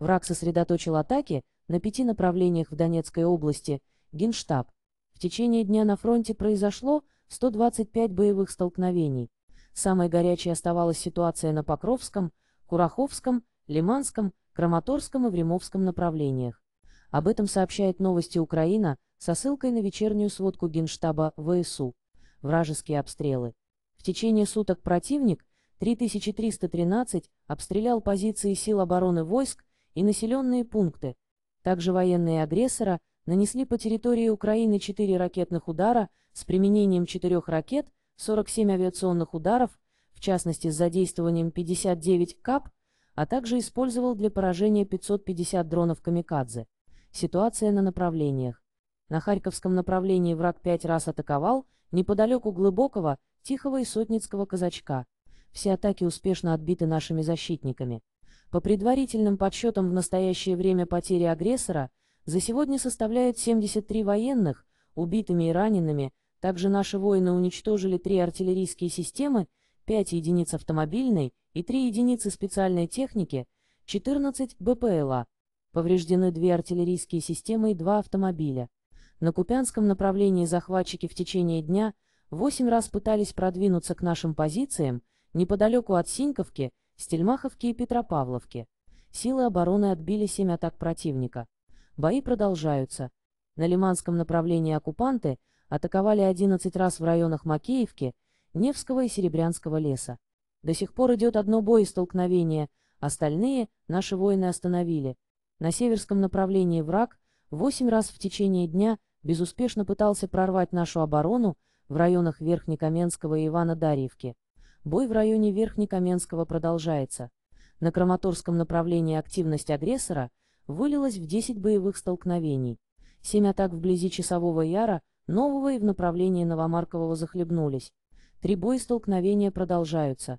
Враг сосредоточил атаки на пяти направлениях в Донецкой области, Генштаб. В течение дня на фронте произошло 125 боевых столкновений. Самой горячей оставалась ситуация на Покровском, Кураховском, Лиманском, Краматорском и Времовском направлениях. Об этом сообщает новости Украина со ссылкой на вечернюю сводку Генштаба ВСУ. Вражеские обстрелы. В течение суток противник 3313 обстрелял позиции сил обороны войск и населенные пункты. Также военные агрессора нанесли по территории Украины 4 ракетных удара с применением 4 ракет, 47 авиационных ударов, в частности с задействованием 59 КАП, а также использовал для поражения 550 дронов «Камикадзе». Ситуация на направлениях. На Харьковском направлении враг пять раз атаковал, неподалеку Глубокого, Тихого и Сотницкого казачка. Все атаки успешно отбиты нашими защитниками. По предварительным подсчетам в настоящее время потери агрессора за сегодня составляют 73 военных, убитыми и ранеными, также наши воины уничтожили три артиллерийские системы, 5 единиц автомобильной и 3 единицы специальной техники, 14 БПЛА. Повреждены две артиллерийские системы и два автомобиля. На Купянском направлении захватчики в течение дня 8 раз пытались продвинуться к нашим позициям, неподалеку от Синьковки, Стельмаховки и Петропавловки. Силы обороны отбили семь атак противника. Бои продолжаются. На Лиманском направлении оккупанты атаковали 11 раз в районах Макеевки, Невского и Серебрянского леса. До сих пор идет одно боестолкновение, остальные наши воины остановили. На северском направлении враг 8 раз в течение дня безуспешно пытался прорвать нашу оборону в районах Верхнекаменского и Ивана-Дарьевки. Бой в районе Верхнекаменского продолжается. На Краматорском направлении активность агрессора вылилась в 10 боевых столкновений. Семь атак вблизи Часового Яра, Нового и в направлении Новомаркового захлебнулись. Три боя столкновения продолжаются.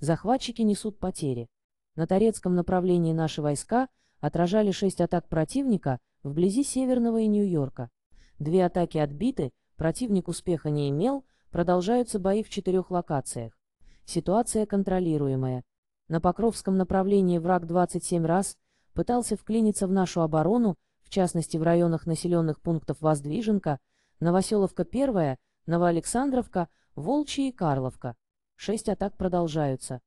Захватчики несут потери. На Торецком направлении наши войска отражали шесть атак противника вблизи Северного и Нью-Йорка. Две атаки отбиты, противник успеха не имел, продолжаются бои в четырех локациях. Ситуация контролируемая. На Покровском направлении враг 27 раз пытался вклиниться в нашу оборону, в частности в районах населенных пунктов Воздвиженка, Новоселовка 1, Новоалександровка, Волчья и Карловка. Шесть атак продолжаются.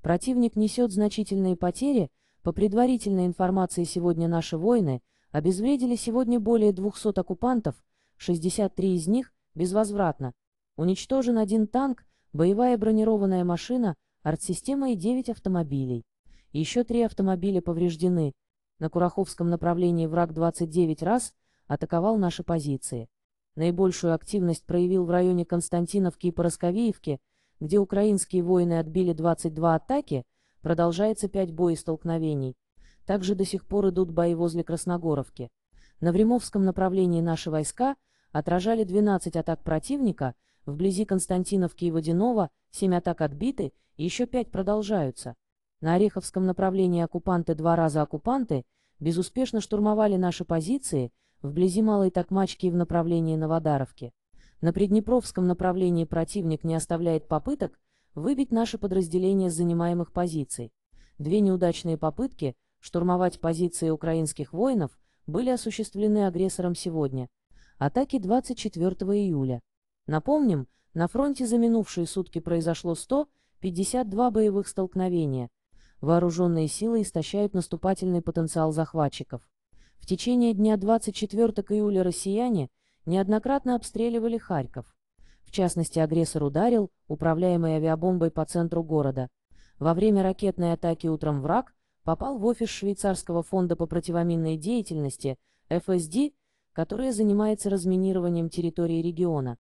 Противник несет значительные потери, по предварительной информации сегодня наши воины обезвредили сегодня более 200 оккупантов, 63 из них безвозвратно. Уничтожен один танк, боевая бронированная машина, артсистема и 9 автомобилей. Еще три автомобиля повреждены. На Кураховском направлении враг 29 раз атаковал наши позиции. Наибольшую активность проявил в районе Константиновки и Поросковеевки, где украинские воины отбили 22 атаки, продолжается 5 боестолкновений. Также до сих пор идут бои возле Красногоровки. На Времовском направлении наши войска отражали 12 атак противника, Вблизи Константиновки и Водянова семь атак отбиты, еще пять продолжаются. На Ореховском направлении оккупанты два раза оккупанты безуспешно штурмовали наши позиции вблизи Малой Токмачки и в направлении Новодаровки. На Приднепровском направлении противник не оставляет попыток выбить наши подразделения с занимаемых позиций. Две неудачные попытки штурмовать позиции украинских воинов были осуществлены агрессором сегодня. Атаки 24 июля. Напомним, на фронте за минувшие сутки произошло 152 боевых столкновения. Вооруженные силы истощают наступательный потенциал захватчиков. В течение дня 24 июля россияне неоднократно обстреливали Харьков. В частности, агрессор ударил, управляемой авиабомбой по центру города. Во время ракетной атаки утром враг попал в офис Швейцарского фонда по противоминной деятельности, ФСД, которая занимается разминированием территории региона.